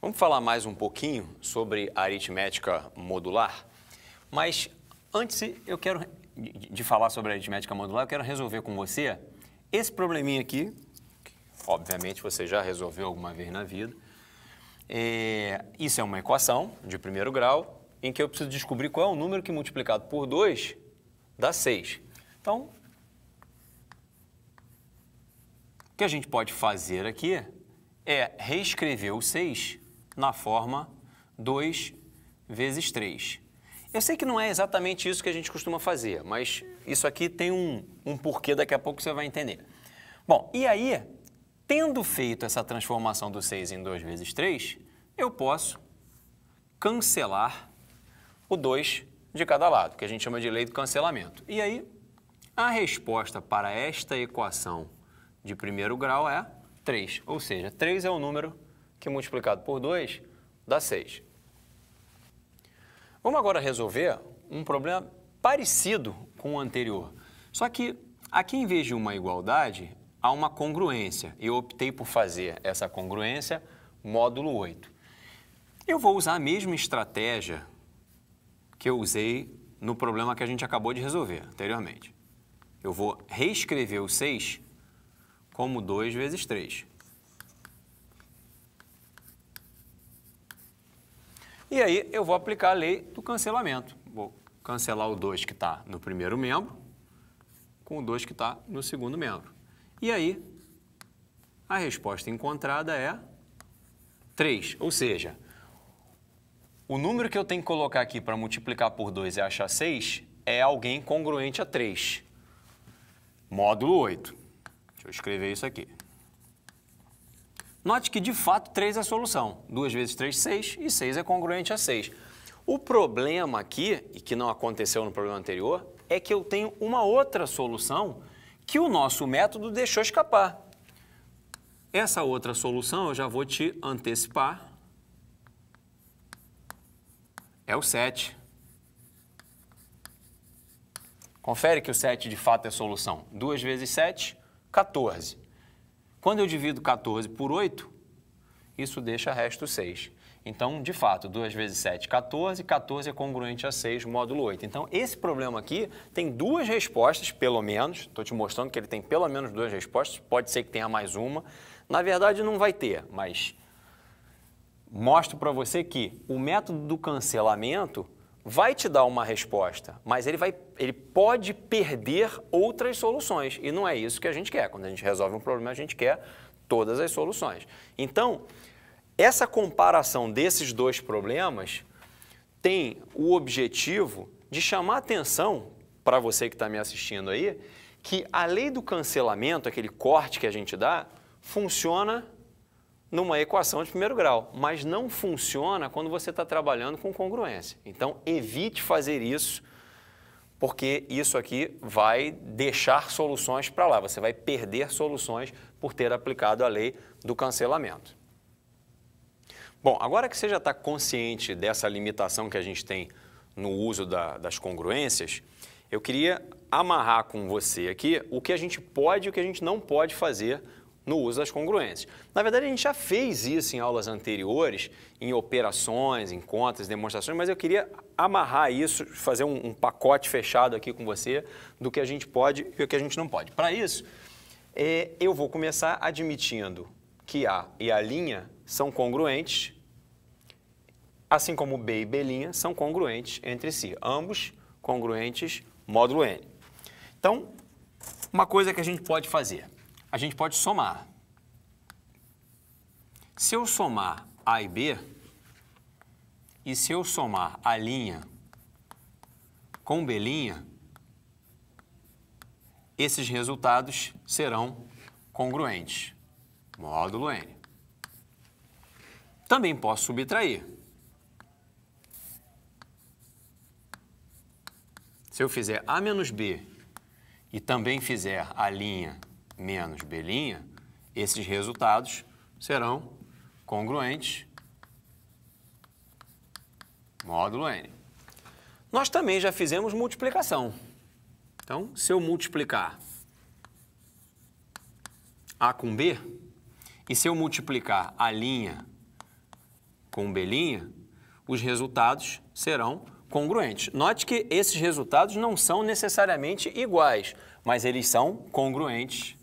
Vamos falar mais um pouquinho sobre a aritmética modular, mas antes eu quero de falar sobre a aritmética modular, eu quero resolver com você esse probleminha aqui, que obviamente você já resolveu alguma vez na vida. É, isso é uma equação de primeiro grau em que eu preciso descobrir qual é o número que multiplicado por 2 dá 6. Então, o que a gente pode fazer aqui é reescrever o 6 na forma 2 vezes 3. Eu sei que não é exatamente isso que a gente costuma fazer, mas isso aqui tem um, um porquê, daqui a pouco você vai entender. Bom, e aí, tendo feito essa transformação do 6 em 2 vezes 3, eu posso cancelar o 2 de cada lado, que a gente chama de lei do cancelamento. E aí, a resposta para esta equação de primeiro grau é 3, ou seja, 3 é o número que multiplicado por 2 dá 6. Vamos agora resolver um problema parecido com o anterior. Só que aqui, em vez de uma igualdade, há uma congruência. Eu optei por fazer essa congruência módulo 8. Eu vou usar a mesma estratégia que eu usei no problema que a gente acabou de resolver anteriormente. Eu vou reescrever o 6 como 2 vezes 3. E aí eu vou aplicar a lei do cancelamento. Vou cancelar o 2 que está no primeiro membro com o 2 que está no segundo membro. E aí a resposta encontrada é 3, ou seja, o número que eu tenho que colocar aqui para multiplicar por 2 e achar 6 é alguém congruente a 3, módulo 8. Deixa eu escrever isso aqui. Note que, de fato, 3 é a solução. 2 vezes 3, 6, e 6 é congruente a 6. O problema aqui, e que não aconteceu no problema anterior, é que eu tenho uma outra solução que o nosso método deixou escapar. Essa outra solução, eu já vou te antecipar, é o 7. Confere que o 7 de fato é solução. 2 vezes 7, 14. Quando eu divido 14 por 8, isso deixa resto 6. Então, de fato, 2 vezes 7, 14. 14 é congruente a 6, módulo 8. Então, esse problema aqui tem duas respostas, pelo menos. Estou te mostrando que ele tem pelo menos duas respostas. Pode ser que tenha mais uma. Na verdade, não vai ter, mas mostro para você que o método do cancelamento vai te dar uma resposta, mas ele, vai, ele pode perder outras soluções. E não é isso que a gente quer. Quando a gente resolve um problema, a gente quer todas as soluções. Então, essa comparação desses dois problemas tem o objetivo de chamar atenção para você que está me assistindo aí, que a lei do cancelamento, aquele corte que a gente dá, funciona numa equação de primeiro grau, mas não funciona quando você está trabalhando com congruência. Então, evite fazer isso, porque isso aqui vai deixar soluções para lá, você vai perder soluções por ter aplicado a lei do cancelamento. Bom, agora que você já está consciente dessa limitação que a gente tem no uso da, das congruências, eu queria amarrar com você aqui o que a gente pode e o que a gente não pode fazer no uso das congruências. Na verdade, a gente já fez isso em aulas anteriores, em operações, em contas, demonstrações, mas eu queria amarrar isso, fazer um, um pacote fechado aqui com você do que a gente pode e o que a gente não pode. Para isso, é, eu vou começar admitindo que A e a linha são congruentes, assim como B e B' linha são congruentes entre si, ambos congruentes módulo N. Então, uma coisa que a gente pode fazer a gente pode somar. Se eu somar A e B, e se eu somar a linha com B', esses resultados serão congruentes, módulo N. Também posso subtrair. Se eu fizer A menos B e também fizer a linha menos B', esses resultados serão congruentes módulo n. Nós também já fizemos multiplicação. Então, se eu multiplicar A com B, e se eu multiplicar a linha com B', os resultados serão congruentes. Note que esses resultados não são necessariamente iguais, mas eles são congruentes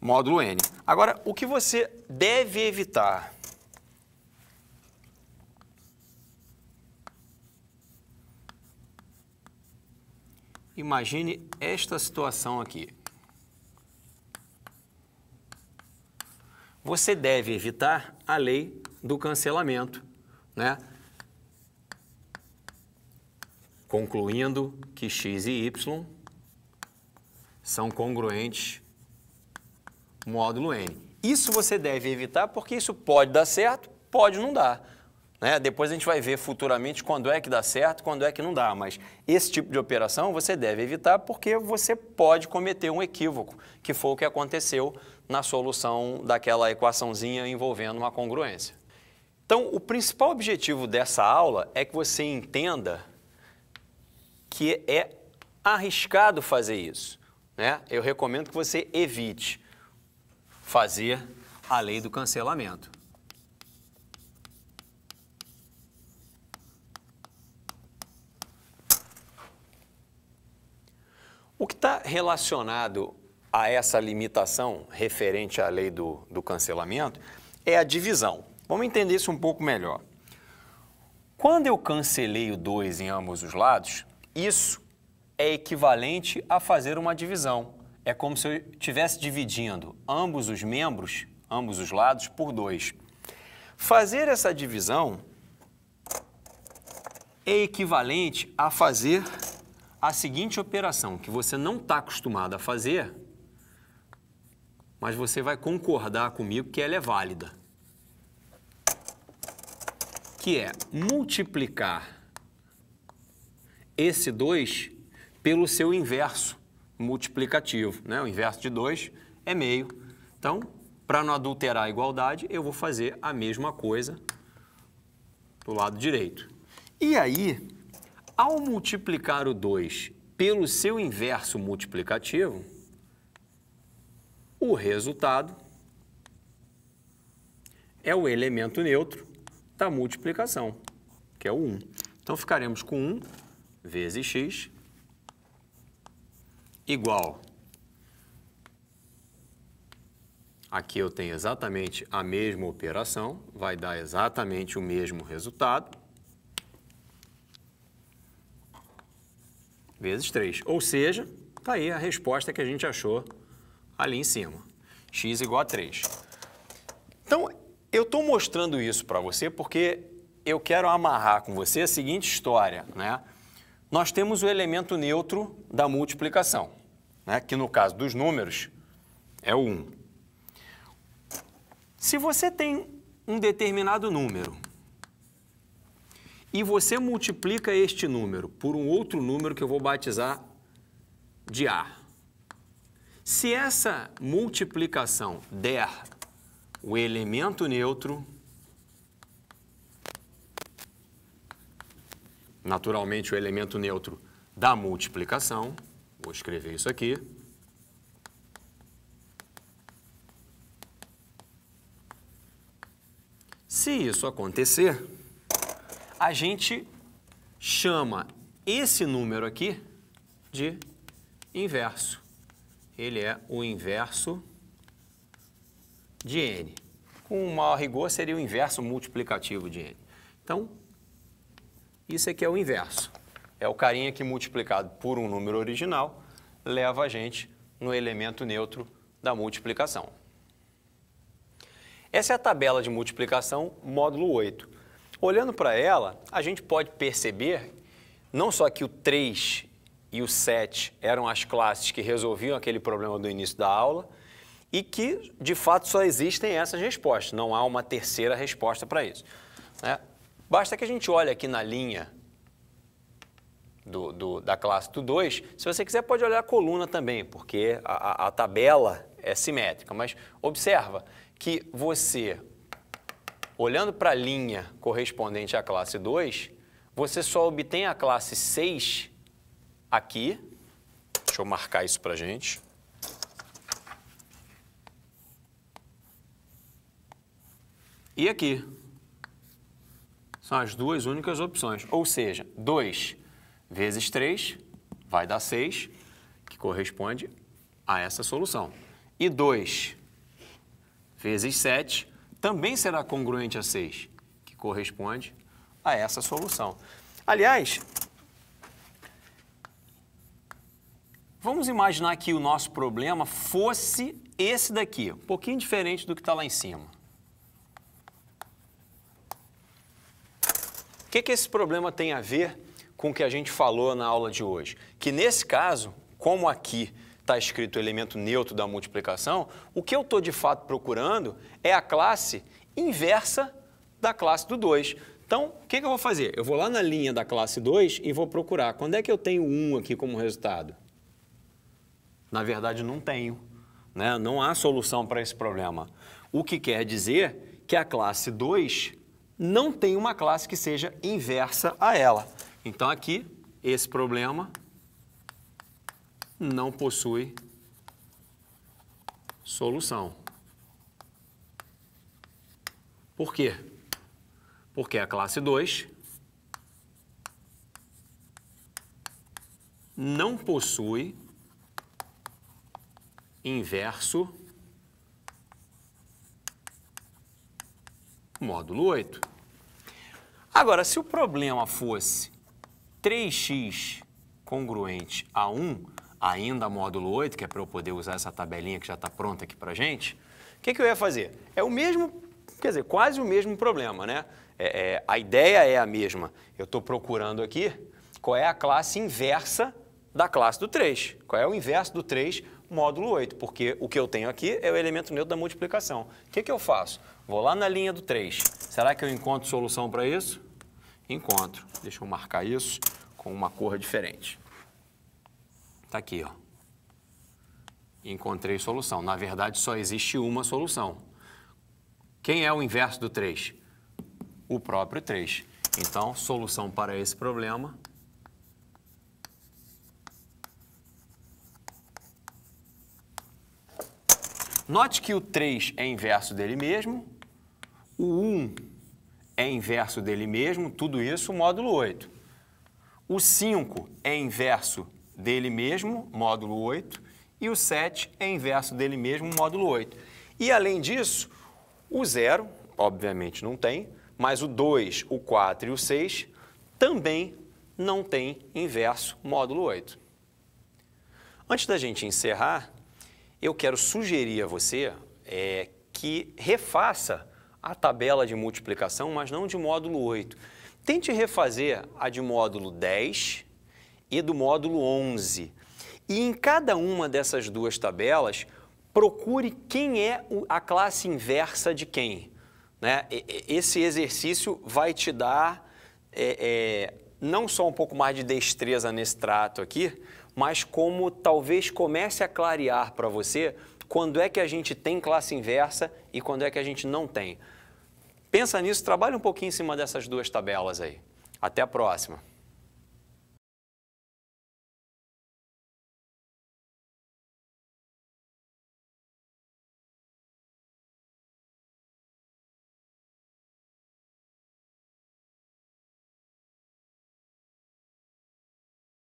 módulo N. Agora, o que você deve evitar? Imagine esta situação aqui. Você deve evitar a lei do cancelamento, né? Concluindo que x e y são congruentes módulo N. Isso você deve evitar porque isso pode dar certo, pode não dar. Né? Depois a gente vai ver futuramente quando é que dá certo, quando é que não dá. Mas esse tipo de operação você deve evitar porque você pode cometer um equívoco, que foi o que aconteceu na solução daquela equaçãozinha envolvendo uma congruência. Então, o principal objetivo dessa aula é que você entenda que é arriscado fazer isso. Né? Eu recomendo que você evite fazer a lei do cancelamento. O que está relacionado a essa limitação referente à lei do, do cancelamento é a divisão. Vamos entender isso um pouco melhor. Quando eu cancelei o 2 em ambos os lados, isso é equivalente a fazer uma divisão é como se eu estivesse dividindo ambos os membros, ambos os lados, por dois. Fazer essa divisão é equivalente a fazer a seguinte operação, que você não está acostumado a fazer, mas você vai concordar comigo que ela é válida. Que é multiplicar esse 2 pelo seu inverso multiplicativo, né? O inverso de 2 é meio. Então, para não adulterar a igualdade, eu vou fazer a mesma coisa do lado direito. E aí, ao multiplicar o 2 pelo seu inverso multiplicativo, o resultado é o elemento neutro da multiplicação, que é o 1. Então, ficaremos com 1 vezes x igual. Aqui eu tenho exatamente a mesma operação, vai dar exatamente o mesmo resultado. Vezes 3. Ou seja, está aí a resposta que a gente achou ali em cima. x igual a 3. Então, eu estou mostrando isso para você porque eu quero amarrar com você a seguinte história. Né? Nós temos o elemento neutro da multiplicação né, que no caso dos números é o 1. Se você tem um determinado número e você multiplica este número por um outro número que eu vou batizar de A. Se essa multiplicação der o elemento neutro, naturalmente o elemento neutro da multiplicação, Vou escrever isso aqui. Se isso acontecer, a gente chama esse número aqui de inverso. Ele é o inverso de n. Com um maior rigor, seria o inverso multiplicativo de n. Então, isso aqui é o inverso. É o carinha que multiplicado por um número original leva a gente no elemento neutro da multiplicação. Essa é a tabela de multiplicação módulo 8. Olhando para ela, a gente pode perceber não só que o 3 e o 7 eram as classes que resolviam aquele problema do início da aula e que, de fato, só existem essas respostas, não há uma terceira resposta para isso. Né? Basta que a gente olhe aqui na linha do, do, da classe do 2, se você quiser pode olhar a coluna também, porque a, a, a tabela é simétrica. Mas observa que você, olhando para a linha correspondente à classe 2, você só obtém a classe 6 aqui. Deixa eu marcar isso para gente. E aqui. São as duas únicas opções. Ou seja, 2 vezes 3 vai dar 6, que corresponde a essa solução. E 2 vezes 7 também será congruente a 6, que corresponde a essa solução. Aliás, vamos imaginar que o nosso problema fosse esse daqui, um pouquinho diferente do que está lá em cima. O que, que esse problema tem a ver com o que a gente falou na aula de hoje. Que nesse caso, como aqui está escrito o elemento neutro da multiplicação, o que eu estou de fato procurando é a classe inversa da classe do 2. Então, o que, que, eu vou fazer? Eu vou lá na linha da classe 2 e vou procurar. Quando é que eu tenho 1 um aqui como resultado? Na verdade, não tenho. Né? Não há solução para esse problema. O que quer dizer que a classe 2 não tem uma classe que seja inversa a ela. Então aqui, esse problema não possui solução. Por quê? Porque a classe 2 não possui inverso módulo 8. Agora, se o problema fosse 3x congruente a 1, ainda módulo 8, que é para eu poder usar essa tabelinha que já está pronta aqui para gente, o que, que, eu ia fazer? É o mesmo, quer dizer, quase o mesmo problema, né? É, é, a ideia é a mesma. Eu estou procurando aqui qual é a classe inversa da classe do 3. Qual é o inverso do 3 módulo 8, porque o que eu tenho aqui é o elemento neutro da multiplicação. O que, que eu faço? Vou lá na linha do 3. Será que eu encontro solução para isso? encontro. Deixa eu marcar isso com uma cor diferente. Está aqui, ó. Encontrei solução. Na verdade, só existe uma solução. Quem é o inverso do 3? O próprio 3. Então, solução para esse problema Note que o 3 é inverso dele mesmo, o 1 é inverso dele mesmo, tudo isso, módulo 8. O 5 é inverso dele mesmo, módulo 8, e o 7 é inverso dele mesmo, módulo 8. E além disso, o 0, obviamente não tem, mas o 2, o 4 e o 6 também não tem inverso módulo 8. Antes da gente encerrar, eu quero sugerir a você é, que refaça a tabela de multiplicação, mas não de módulo 8. Tente refazer a de módulo 10 e do módulo 11. E em cada uma dessas duas tabelas, procure quem é a classe inversa de quem. Né? Esse exercício vai te dar é, é, não só um pouco mais de destreza nesse trato aqui, mas como talvez comece a clarear para você quando é que a gente tem classe inversa e quando é que a gente não tem. Pensa nisso, trabalha um pouquinho em cima dessas duas tabelas aí. Até a próxima!